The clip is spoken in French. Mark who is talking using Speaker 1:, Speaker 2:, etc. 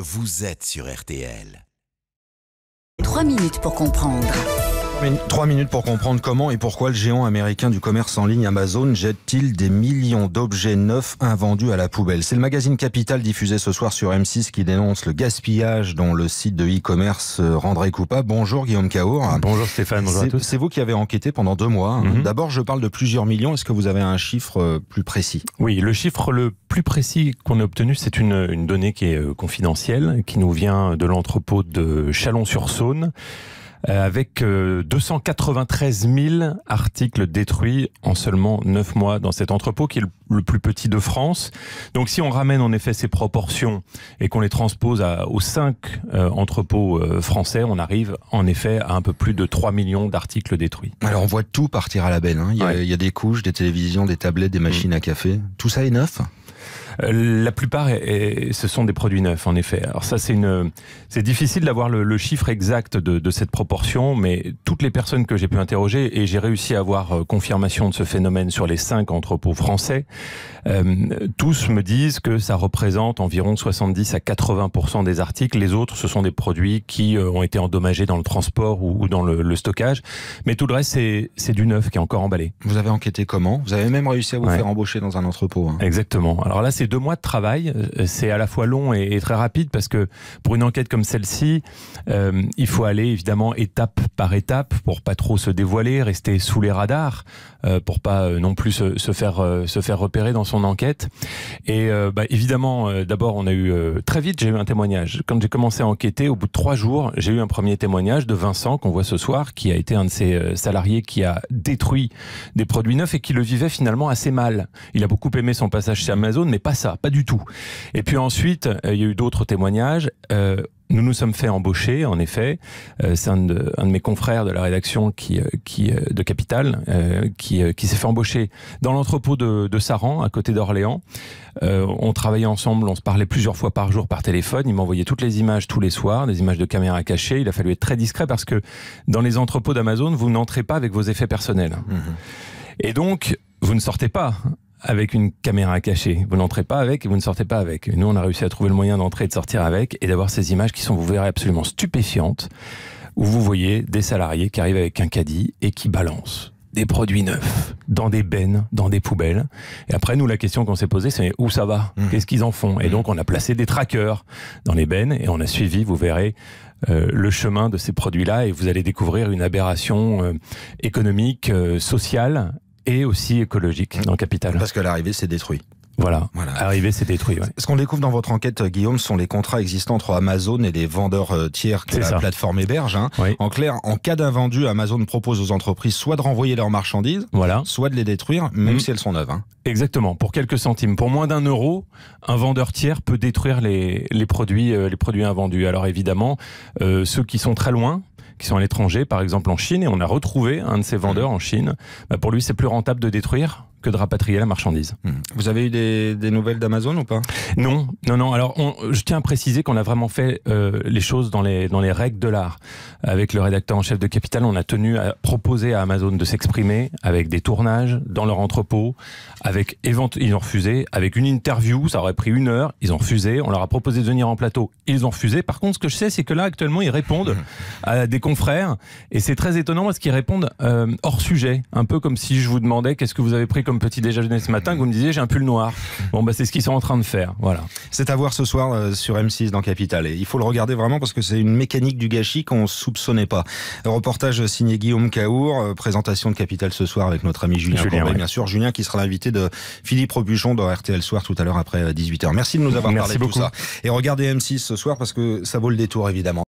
Speaker 1: Vous êtes sur RTL. Trois minutes pour comprendre. Trois minutes pour comprendre comment et pourquoi le géant américain du commerce en ligne Amazon jette-t-il des millions d'objets neufs invendus à la poubelle. C'est le magazine Capital diffusé ce soir sur M6 qui dénonce le gaspillage dont le site de e-commerce euh, rendrait coupable. Bonjour Guillaume Caour.
Speaker 2: Bonjour Stéphane, bonjour à tous. C'est vous qui avez enquêté pendant deux mois. Hein. Mhm.
Speaker 1: D'abord, je parle de plusieurs millions. Est-ce que vous avez un chiffre euh, plus précis Oui, le chiffre le
Speaker 2: plus précis qu'on a obtenu, c'est une, une donnée qui est euh, confidentielle, qui nous vient de l'entrepôt de Chalon-sur-Saône. Euh, avec 293 euh, 000 articles détruits en seulement 9 mois dans cet entrepôt qui est le plus petit de France. Donc si on ramène en effet ces proportions et qu'on les transpose à, aux 5 euh, entrepôts français, on arrive en effet à un peu plus de 3 millions d'articles détruits.
Speaker 1: Alors on voit tout partir à la belle. Hein. Il, y a, des couches, des télévisions, des tablettes,
Speaker 2: des machines mm. à café. Tout ça est neuf euh, la plupart, ce sont des produits neufs, en effet. Alors ça, c'est une, c'est difficile d'avoir le, chiffre exact de, cette proportion, mais toutes les personnes que j'ai pu interroger, et j'ai réussi à avoir euh, confirmation de ce phénomène sur les cinq entrepôts français, euh, tous me disent que ça représente environ 70 à 80 des articles. Les autres, ce sont des produits qui ont été endommagés dans le transport ou, dans le, stockage, mais tout le reste, c'est, du neuf qui est encore emballé. Vous avez enquêté comment Vous avez même réussi à vous faire
Speaker 1: embaucher dans un entrepôt. Hein.
Speaker 2: Exactement. Alors là, c'est deux mois de travail. Euh, c'est à la fois long et, très rapide parce que pour une enquête comme celle-ci, euh, il faut aller évidemment étape par étape pour pas trop se dévoiler, rester sous les radars, euh, pour pas non plus se, faire, se faire repérer dans son enquête. Et bah, évidemment, d'abord, on a eu très vite, j'ai eu un témoignage. Quand j'ai commencé à enquêter, au bout de trois jours, j'ai eu un premier témoignage de Vincent qu'on voit ce soir, qui a été un de ses salariés qui a détruit des produits neufs et qui le vivait finalement assez mal. Il a beaucoup aimé son passage chez Amazon, mais pas ça, pas du tout. Et puis ensuite, euh, il y a eu d'autres témoignages. Euh, nous nous sommes fait embaucher, en effet. Euh, c'est un de, mes confrères de la rédaction qui, qui, de Capital qui, s'est fait embaucher dans l'entrepôt de, Saran, à côté d'Orléans. on travaillait ensemble, on se parlait plusieurs fois par jour par téléphone. Il m'envoyait toutes les images tous les soirs, des images de caméras cachées. Il a fallu être très discret parce que dans les entrepôts d'Amazon, vous n'entrez pas avec vos effets personnels. Mmh. Et donc, vous ne sortez pas avec une caméra cachée. Vous n'entrez pas avec et vous ne sortez pas avec. nous, on a réussi à trouver le moyen d'entrer et de sortir avec et d'avoir ces images qui sont, vous verrez, absolument stupéfiantes, où vous voyez des salariés qui arrivent avec un caddie et qui balancent des produits neufs dans des bennes, dans des poubelles. Et après, nous, la question qu'on s'est posée, c'est où ça va mmh. Qu'est-ce qu'ils en font Et mmh. donc, on a placé des trackers dans les bennes et on a suivi, vous verrez, euh, le chemin de ces produits-là et vous allez découvrir une aberration euh, économique, euh, sociale et aussi écologique dans Capital. Parce que l'arrivée, c'est détruit. Voilà. voilà. c'est détruit. Ce qu'on découvre dans votre enquête, Guillaume, sont les contrats
Speaker 1: existants entre Amazon et les vendeurs euh, tiers que la plateforme héberge. Hein. En clair, en cas d'invendu, Amazon propose aux entreprises soit de renvoyer leurs marchandises, soit de les détruire, même mm. si elles sont neuves. Hein.
Speaker 2: Exactement. Pour quelques centimes, pour moins d'un euro, un vendeur tiers peut détruire les, produits, euh, les produits invendus. Alors évidemment, euh, ceux qui sont très loin, qui sont à l'étranger, par exemple en Chine, et on a retrouvé un de ces mmh. vendeurs en Chine. Bah, pour lui, c'est plus rentable de détruire que de rapatrier la marchandise. Hmm.
Speaker 1: Vous avez eu des, nouvelles d'Amazon ou pas
Speaker 2: Non, non, non. Alors, je tiens à préciser qu'on a vraiment fait euh, les choses dans les, dans les règles de l'art. Avec le rédacteur en chef de Capital, on a tenu à proposer à Amazon de s'exprimer avec des tournages dans leur entrepôt, avec ils ont refusé, avec une interview, ça aurait pris une heure, ils ont refusé. On leur a proposé de venir en plateau, ils ont refusé. Par contre, ce que je sais, c'est que là, actuellement, ils répondent hmm. à des confrères et c'est très étonnant parce qu'ils répondent euh, hors sujet, un peu comme si je vous demandais qu'est-ce que vous avez pris comme petit déjeuner ce matin que vous me disiez j'ai un pull noir. Bon, bah, c'est ce qu'ils sont en train de faire. Voilà. C'est à voir ce soir euh, sur M6
Speaker 1: dans Capital. Et il faut le regarder vraiment parce que c'est une mécanique du gâchis qu'on soupçonnait pas. Reportage signé Guillaume Caour, euh, présentation de Capital ce soir avec notre ami Julien, Julien bien sûr. Julien qui sera l'invité de Philippe Robuchon dans RTL Soir tout à l'heure après 18h. Euh, Merci de nous avoir Merci parlé de ça. Et regardez M6 ce soir parce que ça vaut le détour évidemment.